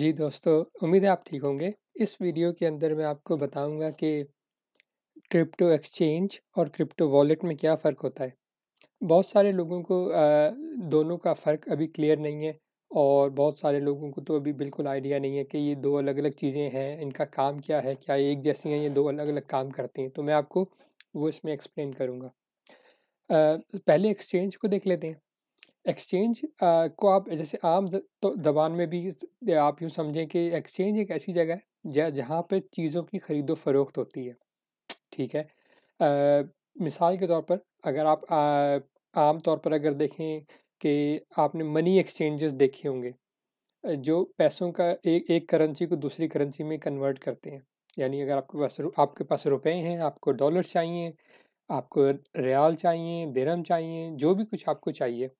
जी दोस्तों उम्मीद है आप ठीक होंगे इस वीडियो के अंदर मैं आपको बताऊंगा कि क्रिप्टो एक्सचेंज और क्रिप्टो वॉलेट में क्या फ़र्क होता है बहुत सारे लोगों को दोनों का फ़र्क अभी क्लियर नहीं है और बहुत सारे लोगों को तो अभी बिल्कुल आइडिया नहीं है कि ये दो अलग अलग चीज़ें हैं इनका काम क्या है क्या एक जैसी हैं ये दो अलग अलग काम करते हैं तो मैं आपको वो इसमें एक्सप्लेन करूँगा पहले एक्सचेंज को देख लेते हैं एक्सचेंज को आप जैसे आम तो दबान में भी आप यूँ समझें कि एक्सचेंज एक ऐसी जगह है जहाँ पर चीज़ों की ख़रीदो फरोख्त होती है ठीक है आ, मिसाल के तौर पर अगर आप आ, आम तौर पर अगर देखें कि आपने मनी एक्सचेंजेस देखे होंगे जो पैसों का एक एक करेंसी को दूसरी करेंसी में कन्वर्ट करते हैं यानी अगर आपके पास आपके पास रुपए हैं आपको डॉलर चाहिए आपको रियाल चाहिए दरम चाहिए जो भी कुछ आपको चाहिए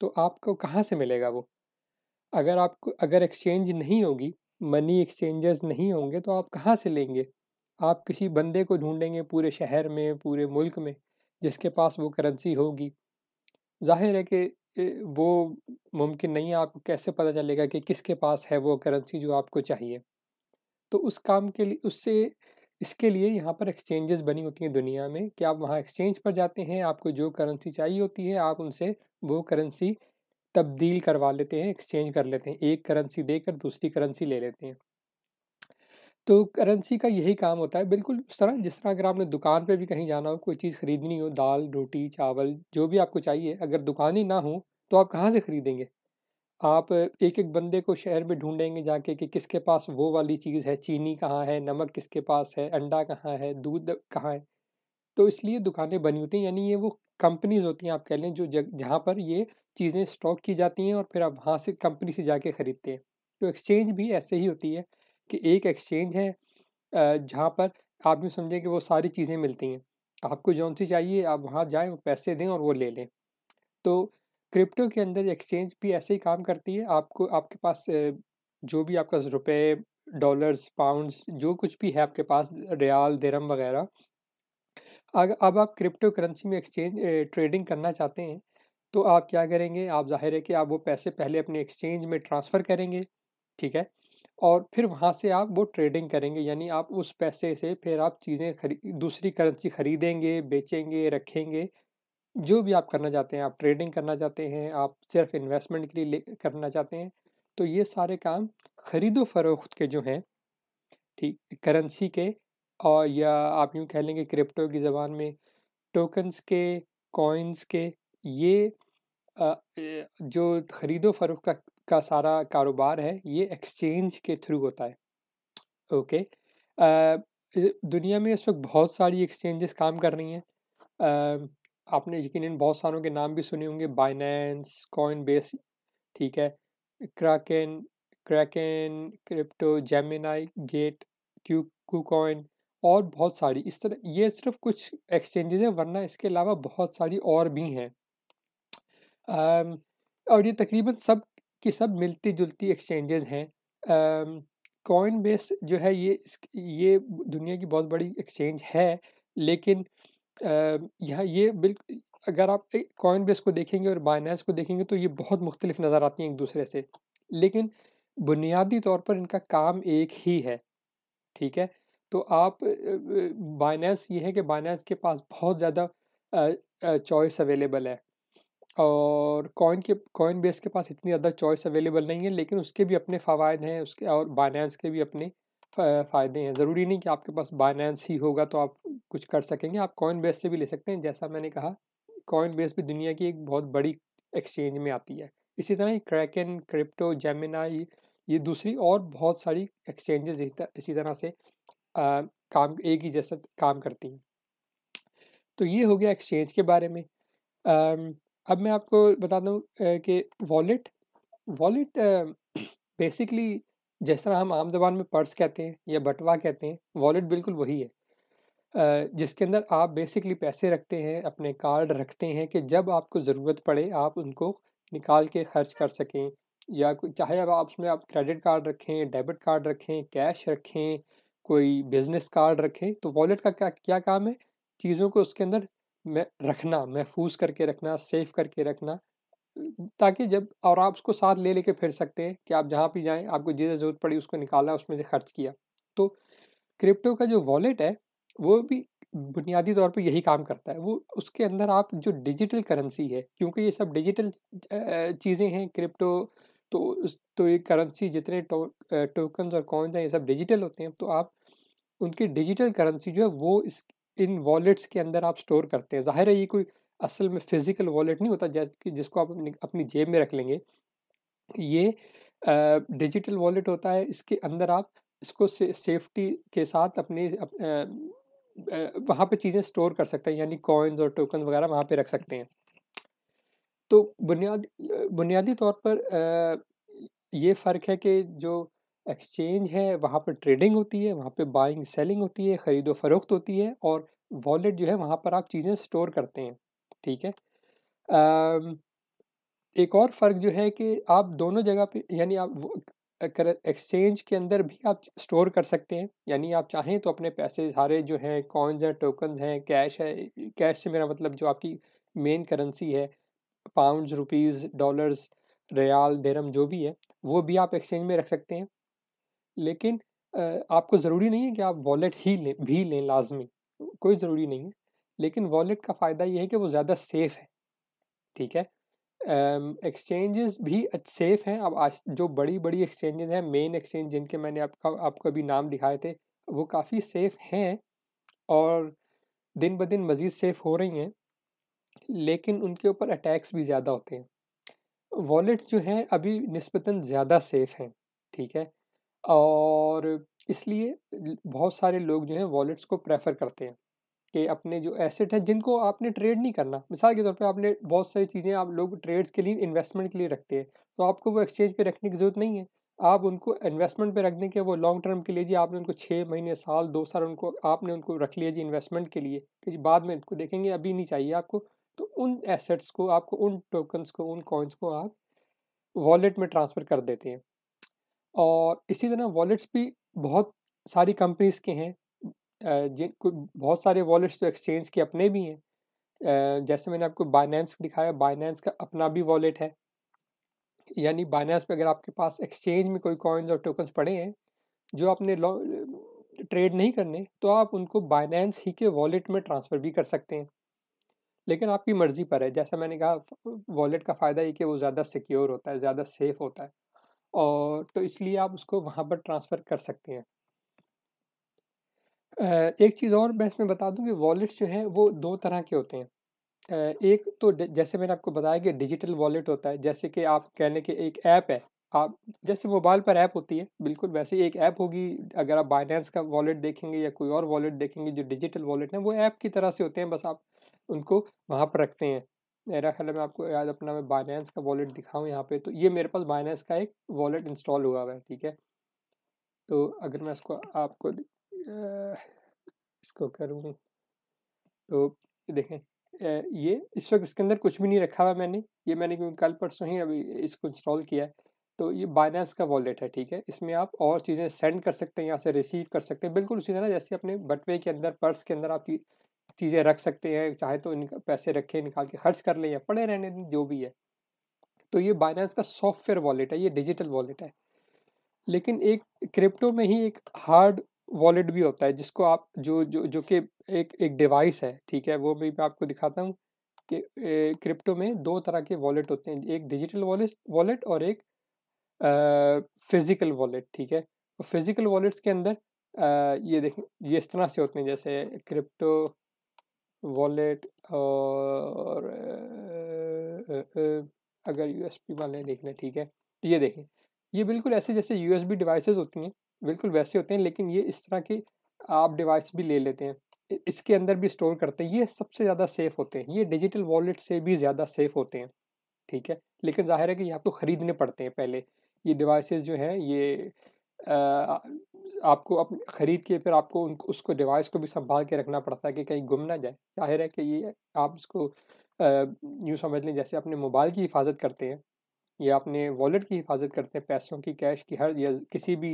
तो आपको कहाँ से मिलेगा वो अगर आपको अगर एक्सचेंज नहीं होगी मनी एक्सचेंजेस नहीं होंगे तो आप कहाँ से लेंगे आप किसी बंदे को ढूंढेंगे पूरे शहर में पूरे मुल्क में जिसके पास वो करेंसी होगी जाहिर है कि वो मुमकिन नहीं है आपको कैसे पता चलेगा कि किसके पास है वो करेंसी जो आपको चाहिए तो उस काम के लिए उससे इसके लिए यहाँ पर एक्सचेंजेस बनी होती हैं दुनिया में कि आप वहाँ एक्सचेंज पर जाते हैं आपको जो करेंसी चाहिए होती है आप उनसे वो करेंसी तब्दील करवा लेते हैं एक्सचेंज कर लेते हैं एक करेंसी देकर दूसरी करेंसी ले लेते हैं तो करेंसी का यही काम होता है बिल्कुल उस तरह जिस तरह अगर आपने दुकान पर भी कहीं जाना हो कोई चीज़ ख़रीदनी हो दाल रोटी चावल जो भी आपको चाहिए अगर दुकान ही ना हो तो आप कहाँ से ख़रीदेंगे आप एक एक बंदे को शहर में ढूंढेंगे जाके कि किसके पास वो वाली चीज़ है चीनी कहाँ है नमक किसके पास है अंडा कहाँ है दूध कहाँ है तो इसलिए दुकानें बनी होती हैं यानी ये वो कंपनीज होती हैं आप कह लें जो जग जहाँ पर ये चीज़ें स्टॉक की जाती हैं और फिर आप वहाँ से कंपनी से जाके ख़रीदते हैं तो एक्सचेंज भी ऐसे ही होती है कि एक एक्सचेंज है जहाँ पर आप यूँ समझें कि वो सारी चीज़ें मिलती हैं आपको जौन सी चाहिए आप वहाँ जाएँ पैसे दें और वो ले लें तो क्रिप्टो के अंदर एक्सचेंज भी ऐसे ही काम करती है आपको आपके पास जो भी आपका रुपए डॉलर्स पाउंड्स जो कुछ भी है आपके पास रियाल दरम वगैरह अगर अब आप क्रिप्टो करेंसी में एक्सचेंज ट्रेडिंग करना चाहते हैं तो आप क्या करेंगे आप जाहिर है कि आप वो पैसे पहले अपने एक्सचेंज में ट्रांसफ़र करेंगे ठीक है और फिर वहाँ से आप वो ट्रेडिंग करेंगे यानी आप उस पैसे से फिर आप चीज़ें खरी दूसरी करेंसी ख़रीदेंगे बेचेंगे रखेंगे जो भी आप करना चाहते हैं आप ट्रेडिंग करना चाहते हैं आप सिर्फ इन्वेस्टमेंट के लिए करना चाहते हैं तो ये सारे काम ख़रीदो फरोख्त के जो हैं ठीक करेंसी के और या आप यूँ कह लेंगे क्रिप्टो की ज़बान में टोकन्स के कॉइन्स के ये जो ख़रीदो फरोख का, का सारा कारोबार है ये एक्सचेंज के थ्रू होता है ओके दुनिया में इस वक्त बहुत सारी एक्सचेंजेस काम कर रही हैं आपने यकीन बहुत सारों के नाम भी सुने होंगे बाइनेंस कॉइन बेस ठीक है Kraken Kraken crypto Gemini Gate Q KuCoin और बहुत सारी इस तरह ये सिर्फ कुछ एक्सचेंजेज हैं वरना इसके अलावा बहुत सारी और भी हैं और ये तकरीबन सब की सब मिलती जुलती एक्सचेंजेस हैं कॉइन बेस जो है ये ये दुनिया की बहुत बड़ी एक्सचेंज है लेकिन यहाँ ये बिल्कुल अगर आप कॉइन बेस को देखेंगे और बाइनेंस को देखेंगे तो ये बहुत मुख्तलिफ नज़र आती हैं एक दूसरे से लेकिन बुनियादी तौर पर इनका काम एक ही है ठीक है तो आप बाइनेंस ये है कि बाइनेंस के पास बहुत ज़्यादा चॉइस अवेलेबल है और कॉइन के कॉइन बेस के पास इतनी ज़्यादा चॉइस अवेलेबल नहीं है लेकिन उसके भी अपने फ़वाद हैं उसके और बाइनेंस के भी अपने फ़ायदे हैं ज़रूरी नहीं कि आपके पास बाइनेंस ही होगा तो आप कुछ कर सकेंगे आप कॉइन बेस से भी ले सकते हैं जैसा मैंने कहा कॉइन बेस भी दुनिया की एक बहुत बड़ी एक्सचेंज में आती है इसी तरह ही क्रैकन क्रिप्टो जेमिना ये दूसरी और बहुत सारी एक्सचेंजेस इसी तरह से आ, काम एक ही जैसा काम करती हैं तो ये हो गया एक्सचेंज के बारे में आ, अब मैं आपको बता दूँ कि वॉलेट वॉलेट बेसिकली जिस तरह हम आम जबान में पर्स कहते हैं या बटवा कहते हैं वॉलेट बिल्कुल वही है जिसके अंदर आप बेसिकली पैसे रखते हैं अपने कार्ड रखते हैं कि जब आपको ज़रूरत पड़े आप उनको निकाल के खर्च कर सकें या चाहे अब आप उसमें आप क्रेडिट कार्ड रखें डेबिट कार्ड रखें कैश रखें कोई बिज़नेस कार्ड रखें तो वॉलेट का क्या क्या काम है चीज़ों को उसके अंदर रखना महफूज करके रखना सेफ करके रखना ताकि जब और आप उसको साथ ले लेके फिर सकते हैं कि आप जहाँ भी जाएँ आपको जिस ज़रूरत पड़ी उसको निकाला उसमें से खर्च किया तो क्रिप्टो का जो वॉलेट है वो भी बुनियादी तौर पे यही काम करता है वो उसके अंदर आप जो डिजिटल करेंसी है क्योंकि ये सब डिजिटल चीज़ें हैं क्रिप्टो तो उस तो ये करेंसी जितने टो, टोकन्स और कॉइन्स हैं ये सब डिजिटल होते हैं तो आप उनकी डिजिटल करेंसी जो है वो इस इन वॉलेट्स के अंदर आप स्टोर करते हैं ज़ाहिर है ये कोई असल में फिज़िकल वॉलेट नहीं होता जैसे जिसको आप अपनी अपनी जेब में रख लेंगे ये डिजिटल वॉलेट होता है इसके अंदर आप इसको से, सेफ्टी के साथ अपने अप, वहाँ पे चीज़ें स्टोर कर सकते हैं यानी कॉइन्स और टोकन वगैरह वहाँ पे रख सकते हैं तो बुनियाद बुनियादी तौर पर ये फ़र्क है कि जो एक्सचेंज है वहाँ पर ट्रेडिंग होती है वहाँ पे बाइंग सेलिंग होती है ख़रीदो फरोख्त होती है और वॉलेट जो है वहाँ पर आप चीज़ें स्टोर करते हैं ठीक है एक और फ़र्क जो है कि आप दोनों जगह पे यानी आप एक्सचेंज के अंदर भी आप स्टोर कर सकते हैं यानी आप चाहें तो अपने पैसे सारे जो हैं कॉइन्स हैं टोकन हैं कैश है कैश से मेरा मतलब जो आपकी मेन करेंसी है पाउंड्स रुपीज़ डॉलर्स रियाल देरम जो भी है वो भी आप एक्सचेंज में रख सकते हैं लेकिन आपको ज़रूरी नहीं है कि आप वॉलेट ही लें भी लें लाजमी कोई ज़रूरी नहीं है लेकिन वॉलेट का फ़ायदा ये है कि वो ज़्यादा सेफ़ है ठीक है एक्सचेंजेस um, भी सेफ़ हैं अब आज जो बड़ी बड़ी एक्सचेंजेस हैं मेन एक्सचेंज जिनके मैंने आपका आपको अभी नाम दिखाए थे वो काफ़ी सेफ़ हैं और दिन ब दिन मज़ीद सेफ़ हो रही हैं लेकिन उनके ऊपर अटैक्स भी ज़्यादा होते हैं वॉलेट्स जो हैं अभी नस्बता ज़्यादा सेफ़ हैं ठीक है और इसलिए बहुत सारे लोग जो हैं वॉलेट्स को प्रेफर करते हैं कि अपने जो एसेट हैं जिनको आपने ट्रेड नहीं करना मिसाल के तौर पे आपने बहुत सारी चीज़ें आप लोग ट्रेड्स के लिए इन्वेस्टमेंट के लिए रखते हैं तो आपको वो एक्सचेंज पे रखने की ज़रूरत नहीं है आप उनको इन्वेस्टमेंट पे रख दें कि वो लॉन्ग टर्म के लिए जी आपने उनको छः महीने साल दो साल उनको आपने उनको रख लिया जी इन्वेस्टमेंट के लिए कि बाद में उनको देखेंगे अभी नहीं चाहिए आपको तो उन एसेट्स को आपको उन टोकन्स को उन कॉइन्स को आप वॉलेट में ट्रांसफ़र कर देते हैं और इसी तरह वॉलेट्स भी बहुत सारी कंपनीज़ के हैं जिन बहुत सारे वॉलेट्स तो एक्सचेंज के अपने भी हैं जैसे मैंने आपको बाइनेंस दिखाया बाइनेंस का अपना भी वॉलेट है यानी बाइनेंस पे अगर आपके पास एक्सचेंज में कोई कॉइन्स और टोकन्स पड़े हैं जो आपने ट्रेड नहीं करने तो आप उनको बाइनेंस ही के वॉलेट में ट्रांसफ़र भी कर सकते हैं लेकिन आपकी मर्ज़ी पर है जैसा मैंने कहा वॉलेट का फ़ायदा ये कि वो ज़्यादा सिक्योर होता है ज़्यादा सेफ़ होता है और तो इसलिए आप उसको वहाँ पर ट्रांसफ़र कर सकते हैं एक चीज़ और मैं इसमें बता दूं कि वॉलेट्स जो हैं वो दो तरह के होते हैं एक तो जैसे मैंने आपको बताया कि डिजिटल वॉलेट होता है जैसे कि आप कह लें कि एक ऐप है आप जैसे मोबाइल पर ऐप होती है बिल्कुल वैसे एक ऐप होगी अगर आप बाइनेंस का वॉलेट देखेंगे या कोई और वॉलेट देखेंगे जो डिजिटल वॉलेट है वो ऐप की तरह से होते हैं बस आप उनको वहाँ पर रखते हैं मेरा ख्याल है मैं आपको याद अपना मैं बाइनेंस का वॉलेट दिखाऊँ यहाँ पे तो ये मेरे पास बाइनेंस का एक वॉलेट इंस्टॉल हुआ हुआ है ठीक है तो अगर मैं इसको आपको इसको करूँ तो देखें ये इस वक्त इसके अंदर कुछ भी नहीं रखा हुआ मैंने ये मैंने क्योंकि कल परसों ही अभी इसको इंस्टॉल किया है तो ये बाइनेंस का वॉलेट है ठीक है इसमें आप और चीज़ें सेंड कर सकते हैं यहाँ से रिसीव कर सकते हैं बिल्कुल उसी तरह जैसे अपने बटवे के अंदर पर्स के अंदर आप चीज़ें रख सकते हैं चाहे तो इन पैसे रखें निकाल के खर्च कर लें या पड़े रहने दें जो भी है तो ये बाइनेंस का सॉफ्टवेयर वॉलेट है ये डिजिटल वॉलेट है लेकिन एक क्रिप्टो में ही एक हार्ड वॉलेट भी होता है जिसको आप जो जो जो कि एक एक डिवाइस है ठीक है वो भी मैं आपको दिखाता हूँ कि क्रिप्टो में दो तरह के वॉलेट होते हैं एक डिजिटल वॉलेट वॉलेट और एक फिज़िकल वॉलेट ठीक है तो फिज़िकल वॉलेट्स के अंदर आ, ये देखें ये इस तरह से होते हैं जैसे क्रिप्टो वॉलेट और आ, आ, अगर यू एस पी वाले देखना ठीक है तो ये देखें ये बिल्कुल ऐसे जैसे यू एस बी डिवाइसेज होती हैं बिल्कुल वैसे होते हैं लेकिन ये इस तरह के आप डिवाइस भी ले लेते हैं इसके अंदर भी स्टोर करते हैं ये सबसे ज़्यादा सेफ़ होते हैं ये डिजिटल वॉलेट से भी ज़्यादा सेफ़ होते हैं ठीक है लेकिन जाहिर है कि ये आपको तो ख़रीदने पड़ते हैं पहले ये डिवाइसेस जो हैं ये आ, आपको अप ख़रीद के फिर आपको उन उसको डिवाइस को भी संभाल के रखना पड़ता है कि कहीं गुम ना जाए जाहिर है कि ये आप इसको यूँ समझ लें जैसे अपने मोबाइल की हिफाजत करते हैं या अपने वॉलेट की हिफाजत करते हैं पैसों की कैश की हर या किसी भी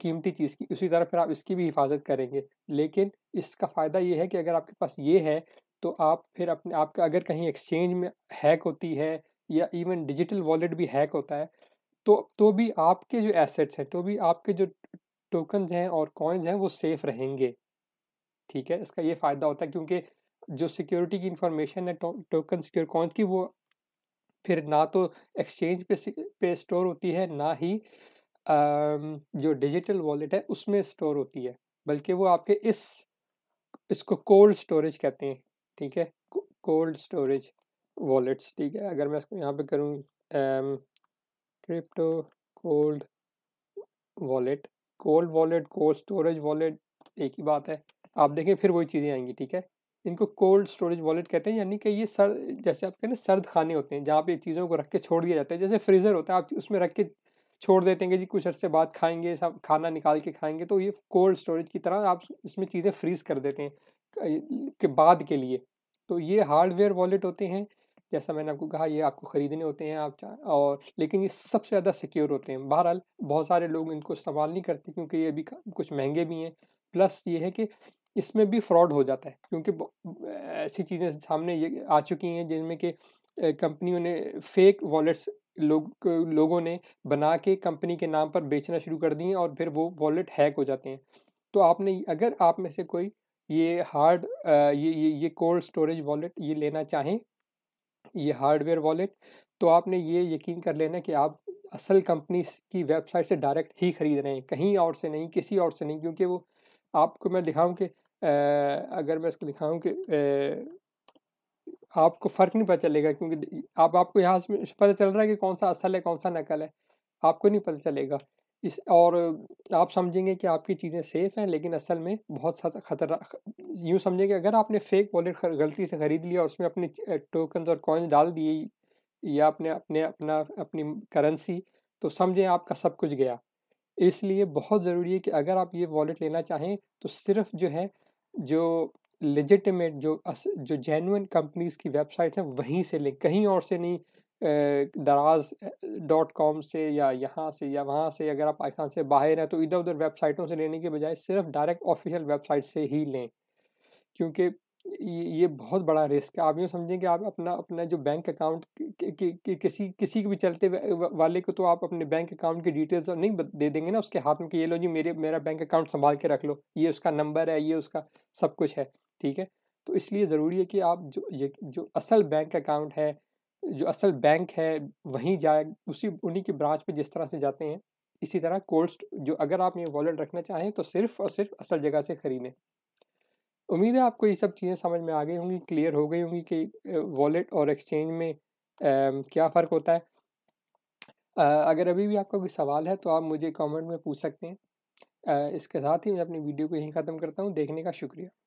कीमती चीज़ की उसी तरह फिर आप इसकी भी हिफाजत करेंगे लेकिन इसका फ़ायदा ये है कि अगर आपके पास ये है तो आप फिर अपने आपका अगर कहीं एक्सचेंज में हैक होती है या इवन डिजिटल वॉलेट भी हैक होता है तो तो भी आपके जो एसेट्स हैं तो भी आपके जो टोकन हैं और कॉइन्स हैं वो सेफ़ रहेंगे ठीक है इसका ये फ़ायदा होता है क्योंकि जो सिक्योरिटी की इन्फॉर्मेशन है टोकन सिक्योर कॉइन्स की वो फिर ना तो एक्सचेंज पे पे स्टोर होती है ना ही जो डिजिटल वॉलेट है उसमें स्टोर होती है बल्कि वो आपके इस इसको कोल्ड स्टोरेज कहते हैं ठीक है कोल्ड स्टोरेज वॉलेट्स ठीक है अगर मैं इसको यहाँ पे करूँ crypto cold wallet cold wallet cold storage wallet एक ही बात है आप देखें फिर वही चीज़ें आएंगी ठीक है इनको कोल्ड स्टोरेज वॉलेट कहते हैं यानी कि ये सर जैसे आप कहते हैं सर्द खाने होते हैं जहाँ पे चीज़ों को रख के छोड़ दिया जाता है जैसे फ्रीज़र होता है आप उसमें रख के छोड़ देते हैं कि जी कुछ अरसे बाद खाएंगे सब खाना निकाल के खाएंगे तो ये कोल्ड स्टोरेज की तरह आप इसमें चीज़ें फ्रीज़ कर देते हैं के बाद के लिए तो ये हार्डवेयर वॉलेट होते हैं जैसा मैंने आपको कहा ये आपको ख़रीदने होते हैं आप और लेकिन ये सबसे ज़्यादा सिक्योर होते हैं बहरहाल बहुत सारे लोग इनको इस्तेमाल नहीं करते क्योंकि ये अभी कुछ महंगे भी हैं प्लस ये है कि इसमें भी फ्रॉड हो जाता है क्योंकि ऐसी चीज़ें सामने ये आ चुकी हैं जिनमें कि कंपनियों ने फेक वॉलेट्स लोग लोगों ने बना के कंपनी के नाम पर बेचना शुरू कर दिए और फिर वो वॉलेट हैक हो जाते हैं तो आपने अगर आप में से कोई ये हार्ड ये ये ये कोल्ड स्टोरेज वॉलेट ये लेना चाहें ये हार्डवेयर वॉलेट तो आपने ये यकीन कर लेना कि आप असल कंपनी की वेबसाइट से डायरेक्ट ही ख़रीद रहे हैं कहीं और से नहीं किसी और से नहीं क्योंकि वो आपको मैं दिखाऊं कि अगर मैं इसको दिखाऊं कि आपको फ़र्क नहीं पता चलेगा क्योंकि आप आपको यहाँ से पता चल रहा है कि कौन सा असल है कौन सा नकल है आपको नहीं पता चलेगा इस और आप समझेंगे कि आपकी चीज़ें सेफ़ हैं लेकिन असल में बहुत सा खतरा यूँ समझेंगे अगर आपने फेक वॉलेट गलती से ख़रीद लिया और उसमें अपने टोकन और कॉइन्स डाल दिए या अपने अपने अपना अपनी करेंसी तो समझें आपका सब कुछ गया इसलिए बहुत ज़रूरी है कि अगर आप ये वॉलेट लेना चाहें तो सिर्फ जो है जो लेजिटिमेट जो अस जो जेनुन कंपनीज की वेबसाइट है वहीं से लें कहीं और से नहीं दराज डॉट कॉम से या यहाँ से या वहाँ से अगर आप पाकिस्तान से बाहर हैं तो इधर उधर वेबसाइटों से लेने के बजाय सिर्फ डायरेक्ट ऑफिशियल वेबसाइट से ही लें क्योंकि ये बहुत बड़ा रिस्क है आप यूँ समझें कि आप अपना अपना जो बैंक अकाउंट कि, कि, कि, किसी किसी के भी चलते वाले को तो आप अपने बैंक अकाउंट की डिटेल्स नहीं दे देंगे ना उसके हाथ में कि ये लो जी मेरे मेरा बैंक अकाउंट संभाल के रख लो ये उसका नंबर है ये उसका सब कुछ है ठीक है तो इसलिए ज़रूरी है कि आप जो ये जो असल बैंक अकाउंट है जो असल बैंक है वहीं जाए उसी उन्हीं की ब्रांच पर जिस तरह से जाते हैं इसी तरह कोल्ड जो अगर आप ये वॉलेट रखना चाहें तो सिर्फ और सिर्फ असल जगह से ख़रीदें उम्मीद है आपको ये सब चीज़ें समझ में आ गई होंगी क्लियर हो गई होंगी कि वॉलेट और एक्सचेंज में क्या फ़र्क होता है आ, अगर अभी भी आपका कोई सवाल है तो आप मुझे कमेंट में पूछ सकते हैं आ, इसके साथ ही मैं अपनी वीडियो को यहीं ख़त्म करता हूँ देखने का शुक्रिया